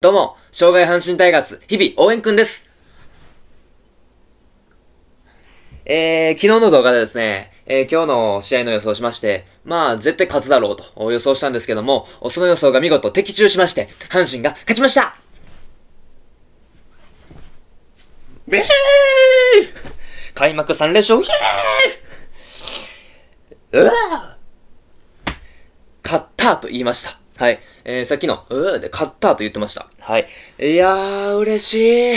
どうも、障害阪神タイガース、日々応援くんです。えー、昨日の動画でですね、えー、今日の試合の予想しまして、まあ、絶対勝つだろうと予想したんですけども、その予想が見事的中しまして、阪神が勝ちましたイェーイ開幕3連勝イェーイうわ勝ったと言いました。はい。えー、さっきの、うーで、買ったと言ってました。はい。いやー、嬉しい。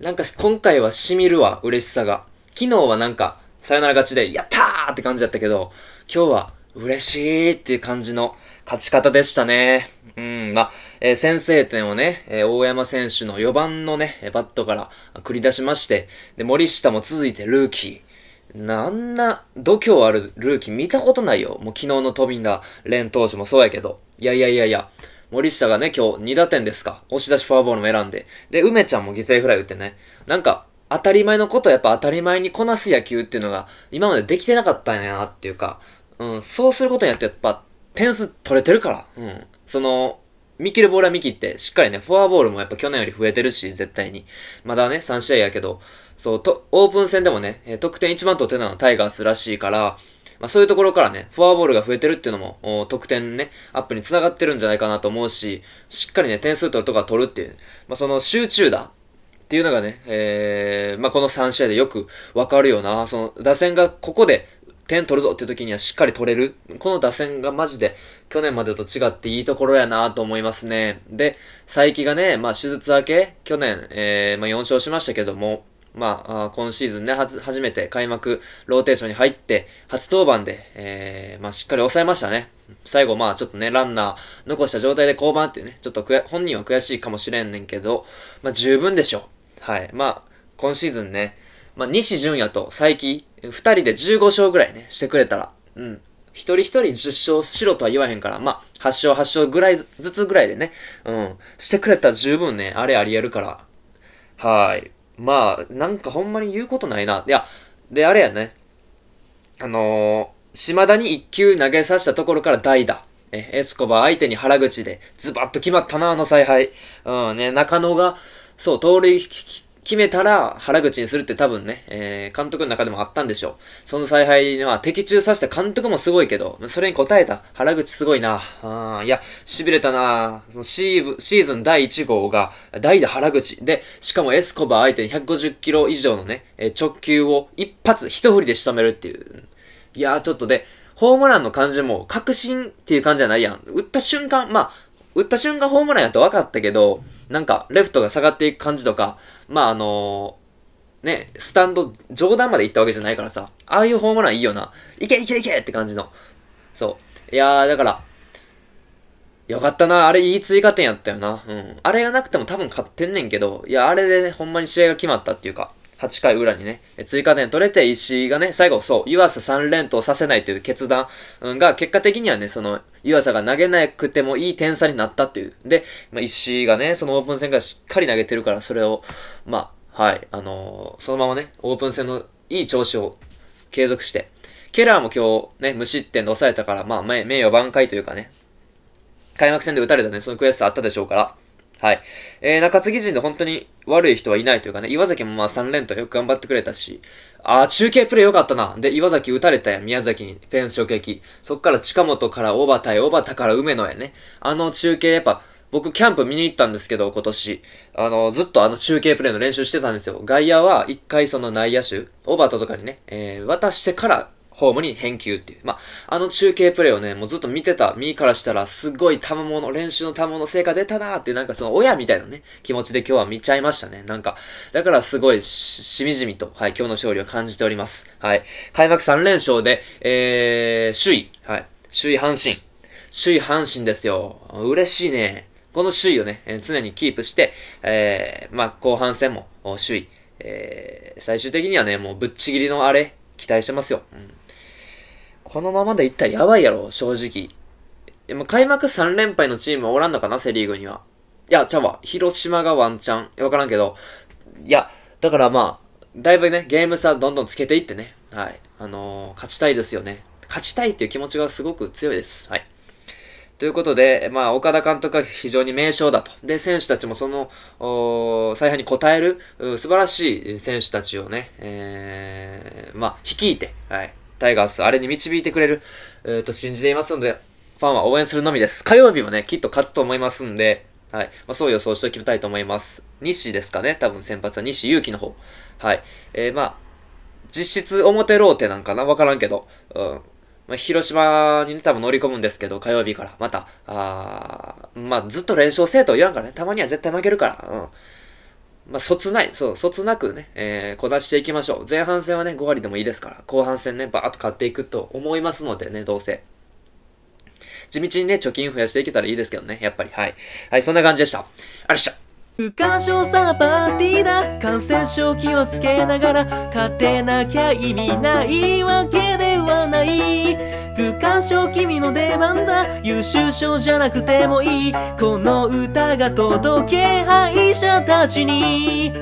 なんか、今回は染みるわ、嬉しさが。昨日はなんか、さよなら勝ちで、やったーって感じだったけど、今日は、嬉しいっていう感じの勝ち方でしたね。うん、まあ、えー、先制点をね、えー、大山選手の4番のね、バットから繰り出しまして、で、森下も続いてルーキー。なんな度胸あるルーキー見たことないよ。もう昨日の飛びんだ、レン投手もそうやけど。いやいやいやいや、森下がね、今日2打点ですか。押し出しフォアボールも選んで。で、梅ちゃんも犠牲フライ打ってね。なんか、当たり前のことやっぱ当たり前にこなす野球っていうのが、今までできてなかったんやなっていうか、うん、そうすることによってやっぱ、点数取れてるから。うん。その、見切るボールは見切って、しっかりね、フォアボールもやっぱ去年より増えてるし、絶対に。まだね、3試合やけど、そう、と、オープン戦でもね、得点一番取ってたのはタイガースらしいから、まあ、そういうところからね、フォアボールが増えてるっていうのも、得点ね、アップに繋がってるんじゃないかなと思うし、しっかりね、点数取るとか取るっていう、まあ、その集中打っていうのがね、えー、まあ、この3試合でよくわかるような、その打線がここで点取るぞっていう時にはしっかり取れる。この打線がマジで去年までと違っていいところやなと思いますね。で、佐伯がね、まあ手術明け、去年、えー、まあ4勝しましたけども、まあ、あ今シーズンね、は初めて開幕ローテーションに入って、初登板で、えー、まあ、しっかり抑えましたね。最後、まあ、ちょっとね、ランナー残した状態で降板っていうね、ちょっと本人は悔しいかもしれんねんけど、まあ、十分でしょう。はい。まあ、今シーズンね、まあ、西純也と佐伯、二人で15勝ぐらいね、してくれたら、うん。一人一人10勝しろとは言わへんから、まあ、8勝8勝ぐらいずつぐらいでね、うん。してくれたら十分ね、あれありえるから。はい。まあ、なんかほんまに言うことないな。いや、で、あれやね。あのー、島田に1球投げさせたところから代打。え、エスコバ相手に原口で、ズバッと決まったな、あの采配。うんね、中野が、そう、盗塁決めたら原口にするって多分ね、えー、監督の中でもあったんでしょう。その采配には的中させた監督もすごいけど、それに応えた原口すごいな。あいや、痺れたな。そのシーズン第1号が代打原口。で、しかもエスコバー相手に150キロ以上のね、え直球を一発一振りで仕留めるっていう。いやーちょっとで、ホームランの感じも確信っていう感じじゃないやん。打った瞬間、まあ、打った瞬間ホームランやと分かったけど、なんか、レフトが下がっていく感じとか、まああのー、ね、スタンド上段まで行ったわけじゃないからさ、ああいうホームランいいよな。いけいけいけって感じの。そう。いやー、だから、よかったな。あれいい追加点やったよな。うん。あれがなくても多分勝ってんねんけど、いや、あれで、ね、ほんまに試合が決まったっていうか、8回裏にね、追加点取れて石井がね、最後そう、湯浅3連投させないという決断が結果的にはね、その、湯浅が投げなくてもいい点差になったっていう。で、まあ、石井がね、そのオープン戦からしっかり投げてるから、それを、まあ、はい、あのー、そのままね、オープン戦のいい調子を継続して、ケラーも今日ね、無失点で抑えたから、まあ、名誉挽回というかね、開幕戦で打たれたね、その悔しさあったでしょうから、はい。えー、中継ぎ陣で本当に悪い人はいないというかね、岩崎もまあ3連投よく頑張ってくれたし、あー、中継プレイ良かったな。で、岩崎打たれたや宮崎に、フェンス直撃。そっから近本から小畑へ、小畑から梅野へね。あの中継やっぱ、僕キャンプ見に行ったんですけど、今年。あの、ずっとあの中継プレイの練習してたんですよ。外野は一回その内野手、小畑とかにね、えー、渡してからホームに返球っていう。まあ、あの中継プレイをね、もうずっと見てた右からしたら、すごい賜物、練習の賜物成果出たなーって、なんかその親みたいなね、気持ちで今日は見ちゃいましたね。なんか、だからすごいし、しみじみと、はい、今日の勝利を感じております。はい。開幕3連勝で、えー、首位、はい、首位阪神。首位阪神ですよ。嬉しいね。この首位をね、えー、常にキープして、えー、まあ、後半戦も、首位、えー、最終的にはね、もうぶっちぎりのあれ、期待してますよ。うんこのままでいったらやばいやろ、正直。でも開幕3連敗のチームはおらんのかな、セリーグには。いや、ちゃうわ。広島がワンチャン。わからんけど。いや、だからまあ、だいぶね、ゲーム差どんどんつけていってね。はい。あのー、勝ちたいですよね。勝ちたいっていう気持ちがすごく強いです。はい。ということで、まあ、岡田監督が非常に名勝だと。で、選手たちもその、采配に応える、素晴らしい選手たちをね、えー、まあ、率いて、はい、タイガース、あれに導いてくれる、えー、と信じていますので、ファンは応援するのみです。火曜日もね、きっと勝つと思いますんで、はい。まあ、そう予想しておきたいと思います。西ですかね多分先発は西祐希の方。はい。えー、まあ、実質表ローテなんかなわからんけど。うん。まあ、広島にね、多分乗り込むんですけど、火曜日から。また、あまあ、ずっと連勝せえと言わんからね。たまには絶対負けるから。うん。まあ、そつない、そう、そつなくね、えー、こなしていきましょう。前半戦はね、5割でもいいですから、後半戦ね、バーっと買っていくと思いますのでね、どうせ。地道にね、貯金増やしていけたらいいですけどね、やっぱり。はい。はい、そんな感じでした。あれした。不干さパーティーだ感染症気をつけながら勝てなきゃ意味ないわけではない週刊賞君の出番だ優秀賞じゃなくてもいいこの歌が届け敗者たちに